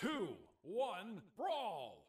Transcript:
two, one, brawl!